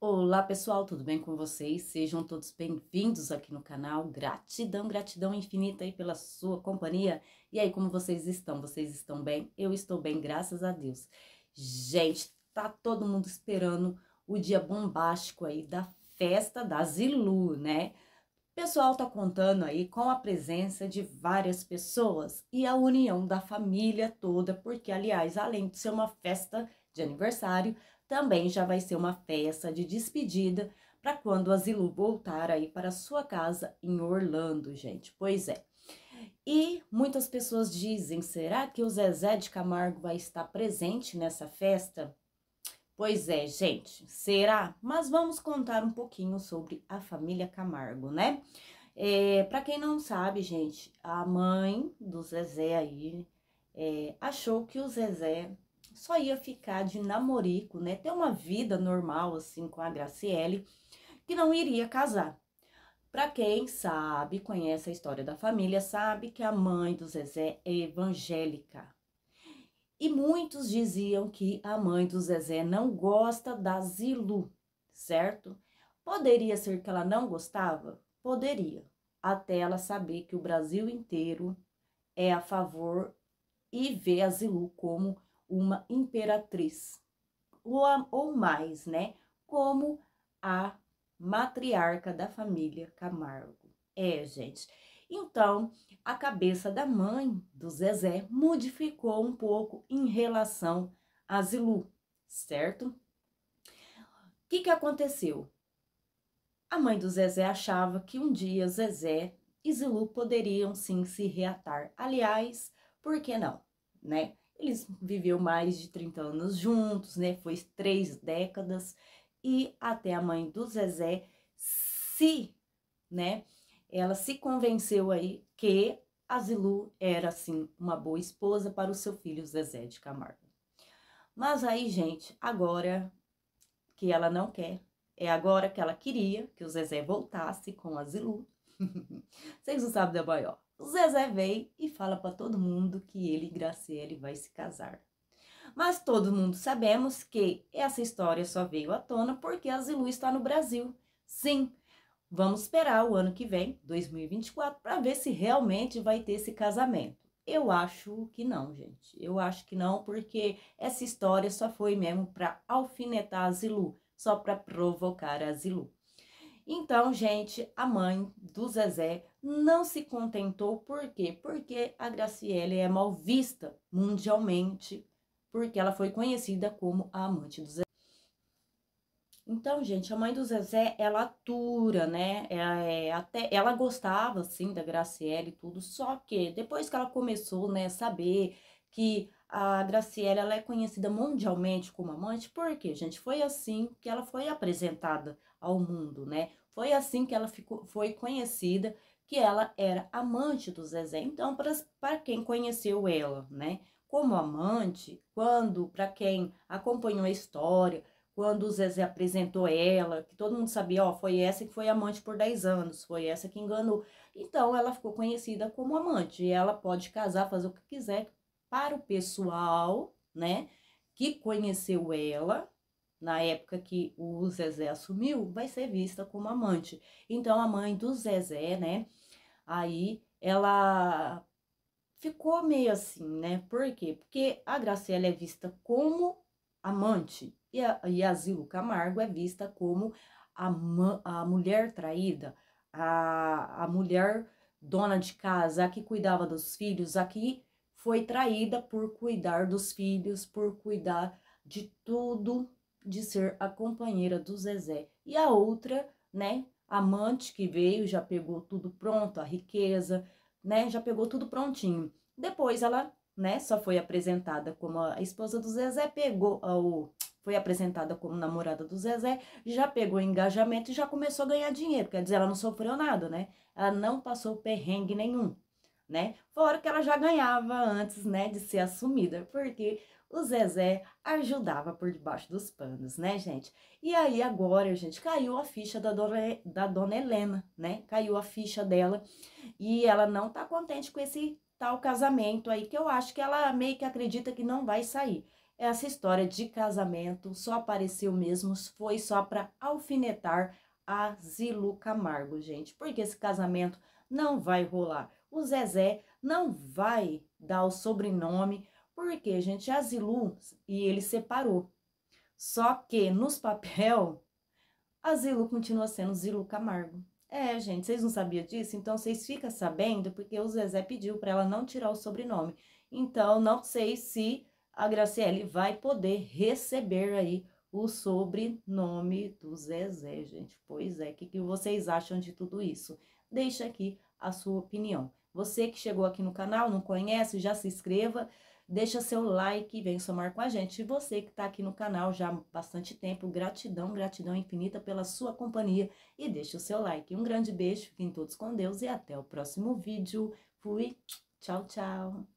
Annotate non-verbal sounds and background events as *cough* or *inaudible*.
Olá pessoal, tudo bem com vocês? Sejam todos bem-vindos aqui no canal. Gratidão, gratidão infinita aí pela sua companhia. E aí, como vocês estão? Vocês estão bem? Eu estou bem, graças a Deus. Gente, tá todo mundo esperando o dia bombástico aí da festa da Zilu, né? pessoal tá contando aí com a presença de várias pessoas e a união da família toda, porque aliás, além de ser uma festa de aniversário, também já vai ser uma festa de despedida para quando a Zilu voltar aí para sua casa em Orlando, gente. Pois é. E muitas pessoas dizem: será que o Zezé de Camargo vai estar presente nessa festa? Pois é, gente, será? Mas vamos contar um pouquinho sobre a família Camargo, né? É, para quem não sabe, gente, a mãe do Zezé aí é, achou que o Zezé só ia ficar de namorico, né? Ter uma vida normal, assim, com a Graciele, que não iria casar. Para quem sabe, conhece a história da família, sabe que a mãe do Zezé é evangélica. E muitos diziam que a mãe do Zezé não gosta da Zilu, certo? Poderia ser que ela não gostava? Poderia, até ela saber que o Brasil inteiro é a favor e vê a Zilu como uma imperatriz, ou, mais, né? Como a matriarca da família Camargo. É, gente. Então, a cabeça da mãe do Zezé modificou um pouco em relação a Zilu, certo? O que, que aconteceu? A mãe do Zezé achava que um dia Zezé e Zilu poderiam sim se reatar. Aliás, por que não, né? Eles viveu mais de 30 anos juntos, né? Foi três décadas. E até a mãe do Zezé se, né? Ela se convenceu aí que a Zilu era, assim, uma boa esposa para o seu filho Zezé de Camargo. Mas aí, gente, agora que ela não quer, é agora que ela queria que o Zezé voltasse com a Zilu. *laughs* Vocês não sabem da maior o Zezé vem e fala para todo mundo que ele e Graciele vai se casar. Mas todo mundo sabemos que essa história só veio à tona porque a Zilu está no Brasil. Sim, vamos esperar o ano que vem, 2024, para ver se realmente vai ter esse casamento. Eu acho que não, gente. Eu acho que não, porque essa história só foi mesmo para alfinetar a Zilu, só para provocar a Zilu. Então, gente, a mãe do Zezé não se contentou, por quê? Porque a Graciele é mal vista mundialmente, porque ela foi conhecida como a amante do Zezé. Então, gente, a mãe do Zezé, ela atura, né? Ela, é, é, até, ela gostava, assim da Graciele e tudo, só que depois que ela começou, né, saber que a Graciela ela é conhecida mundialmente como amante, porque, gente, foi assim que ela foi apresentada ao mundo, né? Foi assim que ela ficou, foi conhecida, que ela era amante do Zezé. Então, para quem conheceu ela, né? Como amante, quando, para quem acompanhou a história, quando o Zezé apresentou ela, que todo mundo sabia, ó, foi essa que foi amante por 10 anos, foi essa que enganou. Então, ela ficou conhecida como amante, e ela pode casar, fazer o que quiser, para o pessoal, né, que conheceu ela na época que o Zezé assumiu, vai ser vista como amante. Então a mãe do Zezé, né, aí ela ficou meio assim, né? Por quê? Porque a Graciela é vista como amante e a, e a Zilo Camargo é vista como a, a mulher traída, a, a mulher dona de casa, a que cuidava dos filhos, a que foi traída por cuidar dos filhos, por cuidar de tudo, de ser a companheira do Zezé. E a outra, né, amante que veio, já pegou tudo pronto, a riqueza, né, já pegou tudo prontinho. Depois ela, né, só foi apresentada como a esposa do Zezé, pegou o foi apresentada como namorada do Zezé, já pegou engajamento e já começou a ganhar dinheiro. Quer dizer, ela não sofreu nada, né? Ela não passou perrengue nenhum né? Fora que ela já ganhava antes, né, de ser assumida, porque o Zezé ajudava por debaixo dos panos, né, gente? E aí agora, gente, caiu a ficha da dona, da dona Helena, né? Caiu a ficha dela e ela não tá contente com esse tal casamento aí, que eu acho que ela meio que acredita que não vai sair. Essa história de casamento só apareceu mesmo, foi só para alfinetar a Zilu Camargo, gente, porque esse casamento não vai rolar. O Zezé não vai dar o sobrenome, porque, gente, a Zilu e ele separou. Só que nos papel, a Zilu continua sendo Zilu Camargo. É, gente, vocês não sabiam disso? Então vocês ficam sabendo porque o Zezé pediu para ela não tirar o sobrenome. Então não sei se a Graciele vai poder receber aí o sobrenome do Zezé, gente. Pois é, o que, que vocês acham de tudo isso? Deixa aqui a sua opinião. Você que chegou aqui no canal, não conhece, já se inscreva, deixa seu like e vem somar com a gente. E você que está aqui no canal já há bastante tempo, gratidão, gratidão infinita pela sua companhia e deixa o seu like. Um grande beijo, fiquem todos com Deus e até o próximo vídeo. Fui, tchau, tchau.